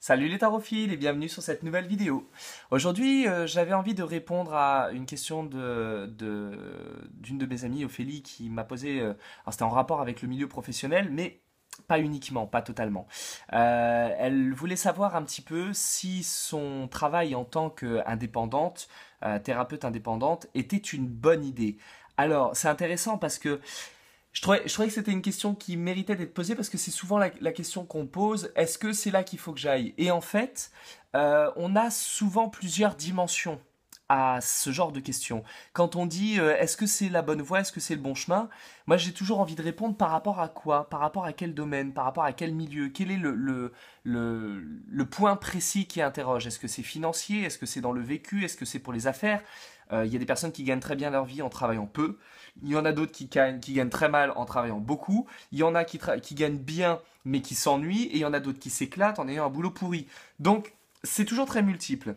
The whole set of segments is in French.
Salut les tarophiles et bienvenue sur cette nouvelle vidéo. Aujourd'hui, euh, j'avais envie de répondre à une question d'une de, mes amies, Ophélie, qui m'a posé, euh, c'était en rapport avec le milieu professionnel, mais pas uniquement, pas totalement. Euh, elle voulait savoir un petit peu si son travail en tant qu'indépendante, thérapeute indépendante, était une bonne idée. Alors, c'est intéressant parce que je trouvais, que c'était une question qui méritait d'être posée parce que c'est souvent la, question qu'on pose, est-ce que c'est là qu'il faut que j'aille Et en fait, euh, on a souvent plusieurs dimensions à ce genre de questions. Quand on dit euh, est-ce que c'est la bonne voie, est-ce que c'est le bon chemin, moi j'ai toujours envie de répondre par rapport à quoi, par rapport à quel domaine, par rapport à quel milieu, quel est le, point précis qui interroge. Est-ce que c'est financier, est-ce que c'est dans le vécu, est-ce que c'est pour les affaires euh, il y a des personnes qui gagnent très bien leur vie en travaillant peu. Il y en a d'autres qui gagnent, qui gagnent très mal en travaillant beaucoup. Il y en a qui gagnent bien mais qui s'ennuient. Et il y en a d'autres qui s'éclatent en ayant un boulot pourri. Donc, c'est toujours très multiple.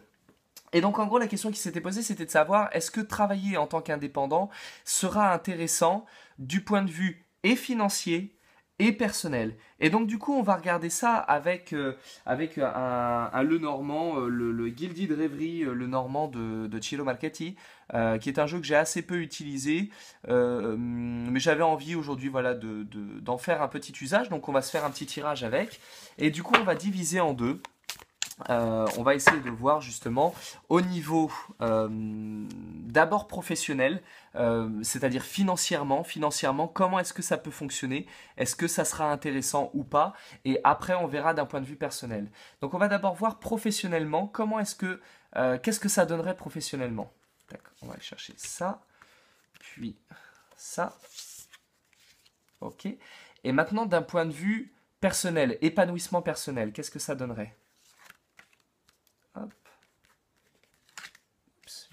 Et donc en gros la question qui s'était posée c'était de savoir est-ce que travailler en tant qu'indépendant sera intéressant du point de vue et financier et personnel. Et donc du coup, on va regarder ça avec euh, avec euh, un, le Normand, euh, le, le de rêverie, le Normand de, de Ciro Marchetti, qui est un jeu que j'ai assez peu utilisé, mais j'avais envie aujourd'hui voilà d'en faire un petit usage. Donc on va se faire un petit tirage avec, et du coup on va diviser en deux. Euh, on va essayer de voir justement au niveau euh, d'abord professionnel, euh, c'est-à-dire financièrement, financièrement, comment est-ce que ça peut fonctionner, est-ce que ça sera intéressant ou pas, et après on verra d'un point de vue personnel. Donc on va d'abord voir professionnellement comment est-ce que qu'est-ce que ça donnerait professionnellement. on va aller chercher ça, puis ça. Ok. Et maintenant d'un point de vue personnel, épanouissement personnel, qu'est-ce que ça donnerait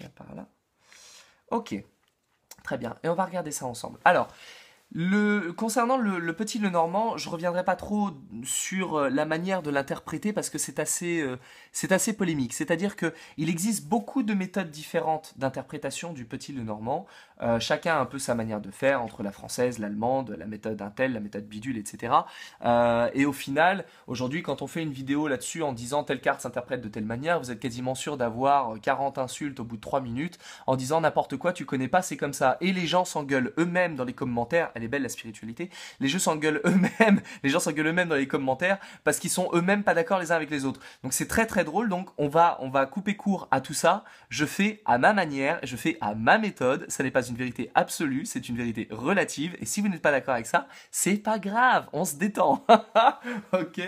par là. Ok, très bien. Et on va regarder ça ensemble. Alors, le, concernant le, petit le, normand, Lenormand, je reviendrai pas trop sur euh, la manière de l'interpréter parce que c'est assez, euh, c'est assez polémique. C'est-à-dire que il existe beaucoup de méthodes différentes d'interprétation du petit le normand. Euh, chacun a un peu sa manière de faire entre la française, l'allemande, la méthode Intel, la méthode Bidule, etc. et au final, aujourd'hui, quand on fait une vidéo là-dessus en disant telle carte s'interprète de telle manière, vous êtes quasiment sûr d'avoir 40 insultes au bout de 3 minutes en disant n'importe quoi, tu connais pas, c'est comme ça. Et les gens s'engueulent eux-mêmes dans les commentaires elle est belle la spiritualité. Les jeux s'engueulent eux-mêmes, les gens s'engueulent eux-mêmes dans les commentaires parce qu'ils sont eux-mêmes pas d'accord les uns avec les autres. Donc c'est très très drôle. Donc on va on va couper court à tout ça. Je fais à ma manière, je fais à ma méthode. Ça n'est pas une vérité absolue, c'est une vérité relative. Et si vous n'êtes pas d'accord avec ça, c'est pas grave, on se détend. ok,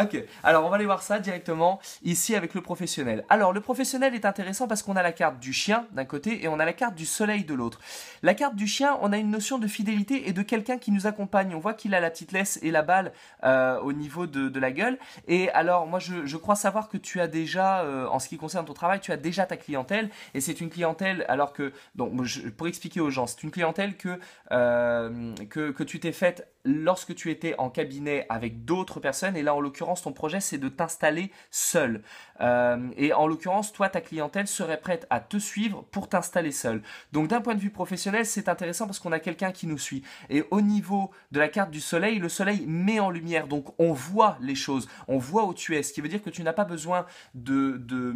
ok. Alors on va aller voir ça directement ici avec le professionnel. Alors le professionnel est intéressant parce qu'on a la carte du chien d'un côté et on a la carte du soleil de l'autre. La carte du chien, on a une notion de fidélité et de quelqu'un qui nous accompagne. On voit qu'il a la petite laisse et la balle euh, au niveau de, la gueule. Et alors, moi, je, crois savoir que tu as déjà, euh, en ce qui concerne ton travail, tu as déjà ta clientèle. Et c'est une clientèle, alors que, donc, pour expliquer aux gens, c'est une clientèle que, euh, que, que tu t'es faite lorsque tu étais en cabinet avec d'autres personnes, et là en l'occurrence ton projet c'est de t'installer seul. Euh, et en l'occurrence, toi, ta clientèle serait prête à te suivre pour t'installer seul. Donc d'un point de vue professionnel, c'est intéressant parce qu'on a quelqu'un qui nous suit. Et au niveau de la carte du soleil, le soleil met en lumière, donc on voit les choses, on voit où tu es, ce qui veut dire que tu n'as pas besoin de... de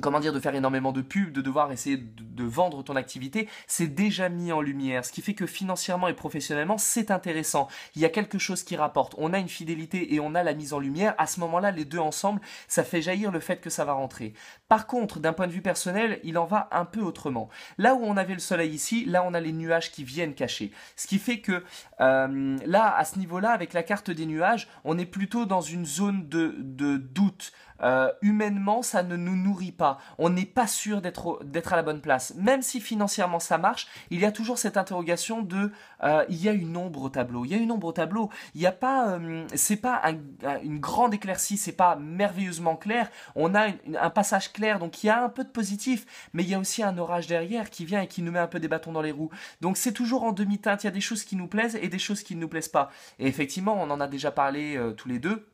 comment dire, de faire énormément de pubs, de devoir essayer de, vendre ton activité, c'est déjà mis en lumière. Ce qui fait que financièrement et professionnellement, c'est intéressant. Il y a quelque chose qui rapporte. On a une fidélité et on a la mise en lumière. À ce moment-là, les deux ensemble, ça fait jaillir le fait que ça va rentrer. Par contre, d'un point de vue personnel, il en va un peu autrement. Là où on avait le soleil ici, là on a les nuages qui viennent cacher. Ce qui fait que euh, là, à ce niveau-là, avec la carte des nuages, on est plutôt dans une zone de, doute. Euh, humainement, ça ne nous nourrit pas on n'est pas sûr d'être à la bonne place. Même si financièrement ça marche, il y a toujours cette interrogation de euh, il y a une ombre au tableau, il y a une ombre au tableau, il n'y a pas, euh, c'est pas une grande éclaircie, c'est pas merveilleusement clair, on a un passage clair, donc il y a un peu de positif, mais il y a aussi un orage derrière qui vient et qui nous met un peu des bâtons dans les roues. Donc c'est toujours en demi-teinte, il y a des choses qui nous plaisent et des choses qui ne nous plaisent pas. Et effectivement, on en a déjà parlé euh, tous les deux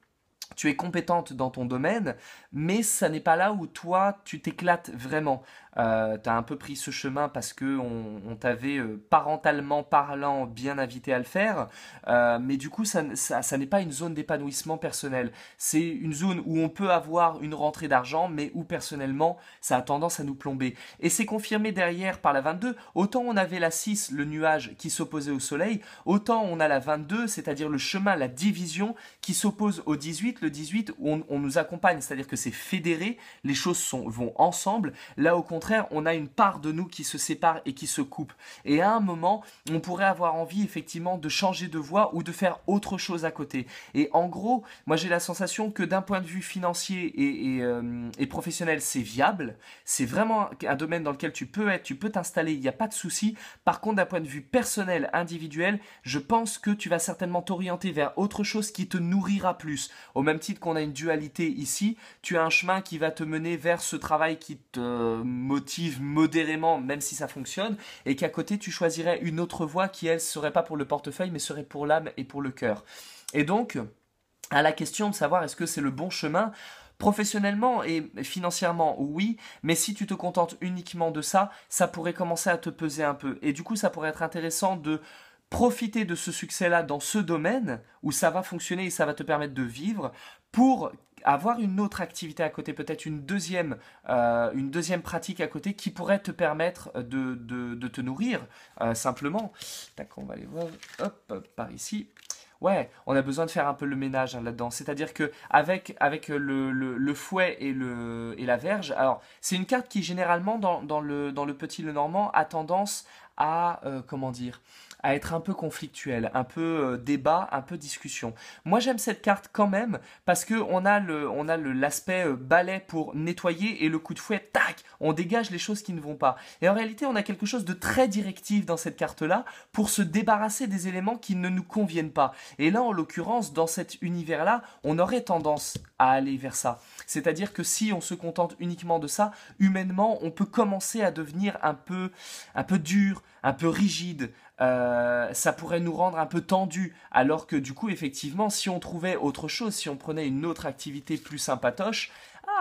tu es compétente dans ton domaine, mais ça n'est pas là où toi, tu t'éclates vraiment tu euh, t'as un peu pris ce chemin parce que on, t'avait euh, parentalement parlant bien invité à le faire, euh, mais du coup ça, n'est pas une zone d'épanouissement personnel. C'est une zone où on peut avoir une rentrée d'argent, mais où personnellement ça a tendance à nous plomber. Et c'est confirmé derrière par la 22. Autant on avait la 6, le nuage qui s'opposait au soleil, autant on a la 22, c'est-à-dire le chemin, la division qui s'oppose au 18. Le 18, où on nous accompagne, c'est-à-dire que c'est fédéré, les choses sont, vont ensemble. Là au contraire, on a une part de nous qui se sépare et qui se coupe. Et à un moment, on pourrait avoir envie effectivement de changer de voie ou de faire autre chose à côté. Et en gros, moi j'ai la sensation que d'un point de vue financier et, euh, et professionnel, c'est viable. C'est vraiment un domaine dans lequel tu peux être, tu peux t'installer, il n'y a pas de souci. Par contre, d'un point de vue personnel, individuel, je pense que tu vas certainement t'orienter vers autre chose qui te nourrira plus. Au même titre qu'on a une dualité ici, tu as un chemin qui va te mener vers ce travail qui te motive modérément, même si ça fonctionne, et qu'à côté, tu choisirais une autre voie qui, elle, serait pas pour le portefeuille, mais serait pour l'âme et pour le cœur. Et donc, à la question de savoir est-ce que c'est le bon chemin, Professionnellement et financièrement, oui, mais si tu te contentes uniquement de ça, ça pourrait commencer à te peser un peu. Et du coup, ça pourrait être intéressant de profiter de ce succès-là dans ce domaine où ça va fonctionner et ça va te permettre de vivre pour avoir une autre activité à côté, peut-être une deuxième, euh, une deuxième pratique à côté qui pourrait te permettre de, te nourrir euh, simplement. on va aller voir, hop, par ici. Ouais, on a besoin de faire un peu le ménage hein, là-dedans. C'est-à-dire que avec, le, fouet et, le, et la verge, alors c'est une carte qui généralement dans, dans, le, dans le petit Lenormand a tendance à, euh, comment dire, à être un peu conflictuel, un peu euh, débat, un peu discussion. Moi j'aime cette carte quand même parce que on a le l'aspect euh, balai pour nettoyer et le coup de fouet tac, on dégage les choses qui ne vont pas. Et en réalité, on a quelque chose de très directif dans cette carte là pour se débarrasser des éléments qui ne nous conviennent pas. Et là en l'occurrence, dans cet univers là, on aurait tendance à aller vers ça. C'est-à-dire que si on se contente uniquement de ça, humainement, on peut commencer à devenir un peu un peu dur, un peu rigide, euh, ça pourrait nous rendre un peu tendus. Alors que du coup, effectivement, si on trouvait autre chose, si on prenait une autre activité plus sympatoche,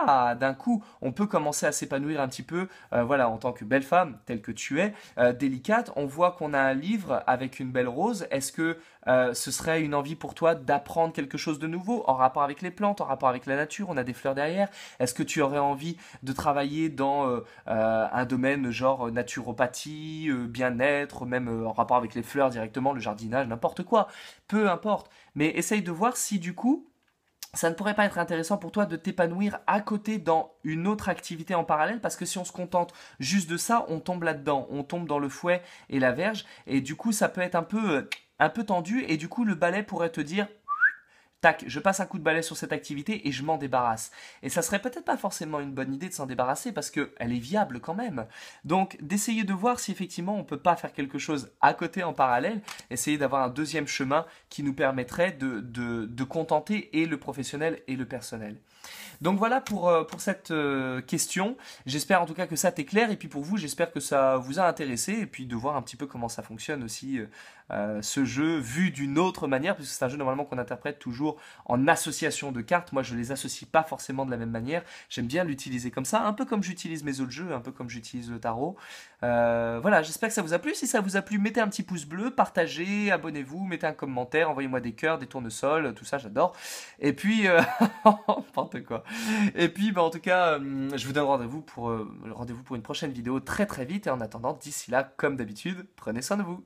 ah, d'un coup, on peut commencer à s'épanouir un petit peu, euh, voilà, en tant que belle femme, telle que tu es, euh, délicate. On voit qu'on a un livre avec une belle rose. Est-ce que euh, ce serait une envie pour toi d'apprendre quelque chose de nouveau en rapport avec les plantes, en rapport avec la nature On a des fleurs derrière. Est-ce que tu aurais envie de travailler dans un domaine genre naturopathie, bien-être, même en rapport avec les fleurs directement, le jardinage, n'importe quoi Peu importe. Mais essaye de voir si du coup, ça ne pourrait pas être intéressant pour toi de t'épanouir à côté dans une autre activité en parallèle parce que si on se contente juste de ça, on tombe là-dedans, on tombe dans le fouet et la verge et du coup ça peut être un peu euh, un peu tendu et du coup le balai pourrait te dire tac, je passe un coup de balai sur cette activité et je m'en débarrasse. Et ça serait peut-être pas forcément une bonne idée de s'en débarrasser parce qu'elle est viable quand même. Donc d'essayer de voir si effectivement on peut pas faire quelque chose à côté en parallèle, essayer d'avoir un deuxième chemin qui nous permettrait de, contenter et le professionnel et le personnel. Donc voilà pour, euh, pour cette euh, question. J'espère en tout cas que ça t'est clair et puis pour vous, j'espère que ça vous a intéressé et puis de voir un petit peu comment ça fonctionne aussi euh, ce jeu vu d'une autre manière puisque c'est un jeu normalement qu'on interprète toujours en association de cartes. Moi, je les associe pas forcément de la même manière. J'aime bien l'utiliser comme ça, un peu comme j'utilise mes autres jeux, un peu comme j'utilise le tarot. Euh, voilà, j'espère que ça vous a plu. Si ça vous a plu, mettez un petit pouce bleu, partagez, abonnez-vous, mettez un commentaire, envoyez-moi des cœurs, des tournesols, tout ça, j'adore. Et puis, euh, quoi. Et puis, bah, en tout cas, euh, je vous donne rendez-vous pour, rendez-vous pour une prochaine vidéo très très vite. Et en attendant, d'ici là, comme d'habitude, prenez soin de vous.